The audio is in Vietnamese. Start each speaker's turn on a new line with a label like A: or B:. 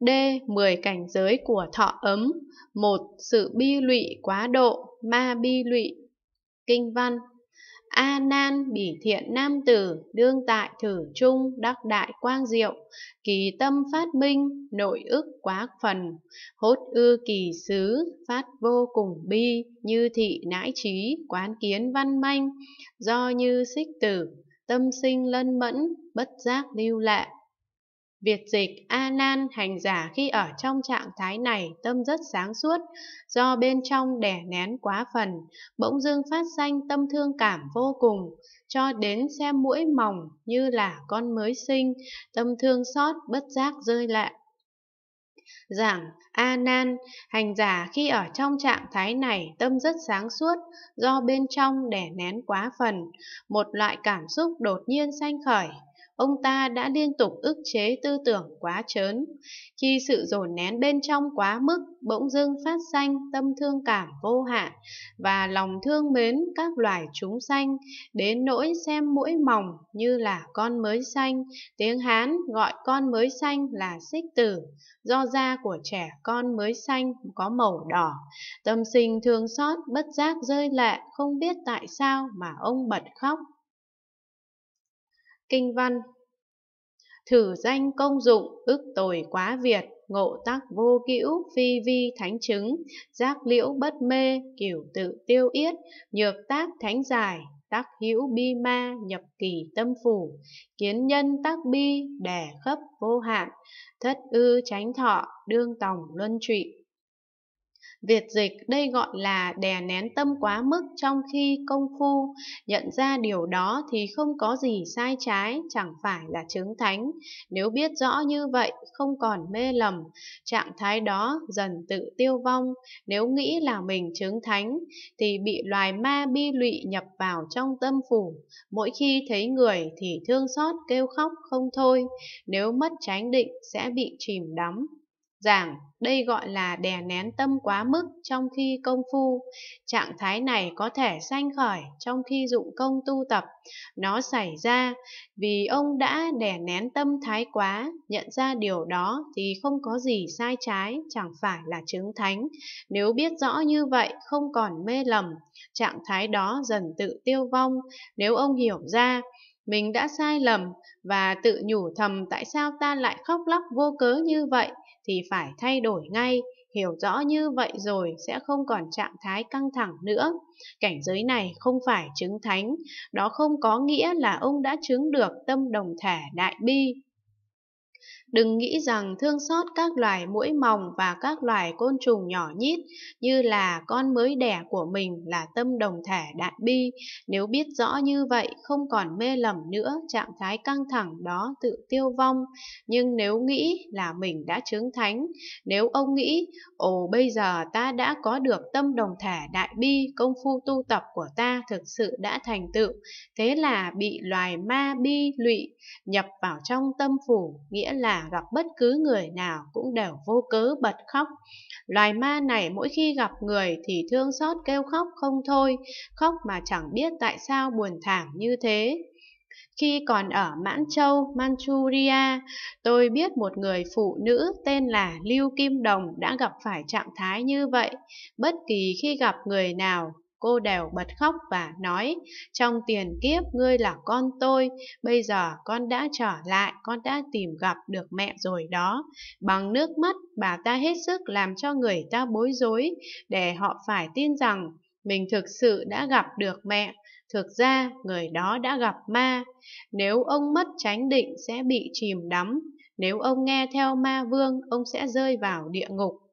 A: D. 10 cảnh giới của thọ ấm 1. Sự bi lụy quá độ, ma bi lụy Kinh văn A nan bỉ thiện nam tử, đương tại thử trung, đắc đại quang diệu, kỳ tâm phát minh, nội ức quá phần, hốt ư kỳ xứ, phát vô cùng bi, như thị nãi trí, quán kiến văn manh, do như xích tử, tâm sinh lân mẫn, bất giác lưu lạc. Việt dịch A Nan hành giả khi ở trong trạng thái này tâm rất sáng suốt, do bên trong đè nén quá phần, bỗng dưng phát sanh tâm thương cảm vô cùng, cho đến xem mũi mỏng như là con mới sinh, tâm thương xót bất giác rơi lệ. Giảng A Nan, hành giả khi ở trong trạng thái này tâm rất sáng suốt, do bên trong đè nén quá phần, một loại cảm xúc đột nhiên sanh khởi, ông ta đã liên tục ức chế tư tưởng quá trớn. Khi sự dồn nén bên trong quá mức, bỗng dưng phát sanh tâm thương cảm vô hạn và lòng thương mến các loài chúng sanh, đến nỗi xem mũi mỏng như là con mới sanh. Tiếng Hán gọi con mới sanh là xích tử, do da của trẻ con mới sanh có màu đỏ. Tâm sinh thương xót bất giác rơi lệ, không biết tại sao mà ông bật khóc. Kinh văn Thử danh công dụng, ức tồi quá việt, ngộ tác vô cữu, phi vi thánh chứng, giác liễu bất mê, kiểu tự tiêu yết, nhược tác thánh giải, tác hữu bi ma, nhập kỳ tâm phủ, kiến nhân tác bi, đẻ khấp vô hạn, thất ư tránh thọ, đương tòng luân trị Việt dịch đây gọi là đè nén tâm quá mức trong khi công phu, nhận ra điều đó thì không có gì sai trái, chẳng phải là chứng thánh. Nếu biết rõ như vậy, không còn mê lầm, trạng thái đó dần tự tiêu vong. Nếu nghĩ là mình chứng thánh, thì bị loài ma bi lụy nhập vào trong tâm phủ. Mỗi khi thấy người thì thương xót kêu khóc không thôi, nếu mất tránh định sẽ bị chìm đắm giảng đây gọi là đè nén tâm quá mức trong khi công phu trạng thái này có thể sanh khởi trong khi dụng công tu tập nó xảy ra vì ông đã đè nén tâm thái quá nhận ra điều đó thì không có gì sai trái chẳng phải là chứng thánh nếu biết rõ như vậy không còn mê lầm trạng thái đó dần tự tiêu vong nếu ông hiểu ra mình đã sai lầm và tự nhủ thầm tại sao ta lại khóc lóc vô cớ như vậy thì phải thay đổi ngay, hiểu rõ như vậy rồi sẽ không còn trạng thái căng thẳng nữa. Cảnh giới này không phải chứng thánh, đó không có nghĩa là ông đã chứng được tâm đồng thể đại bi. Đừng nghĩ rằng thương xót các loài muỗi mòng và các loài côn trùng nhỏ nhít như là con mới đẻ của mình là tâm đồng thể đại bi. Nếu biết rõ như vậy không còn mê lầm nữa, trạng thái căng thẳng đó tự tiêu vong. Nhưng nếu nghĩ là mình đã chứng thánh, nếu ông nghĩ, ồ bây giờ ta đã có được tâm đồng thể đại bi, công phu tu tập của ta thực sự đã thành tựu, thế là bị loài ma bi lụy nhập vào trong tâm phủ, nghĩa là gặp bất cứ người nào cũng đều vô cớ bật khóc. Loài ma này mỗi khi gặp người thì thương xót kêu khóc không thôi, khóc mà chẳng biết tại sao buồn thảm như thế. Khi còn ở Mãn Châu, Manchuria, tôi biết một người phụ nữ tên là Lưu Kim Đồng đã gặp phải trạng thái như vậy. Bất kỳ khi gặp người nào, cô đều bật khóc và nói, trong tiền kiếp ngươi là con tôi, bây giờ con đã trở lại, con đã tìm gặp được mẹ rồi đó. Bằng nước mắt, bà ta hết sức làm cho người ta bối rối, để họ phải tin rằng mình thực sự đã gặp được mẹ. Thực ra, người đó đã gặp ma. Nếu ông mất tránh định sẽ bị chìm đắm. Nếu ông nghe theo ma vương, ông sẽ rơi vào địa ngục.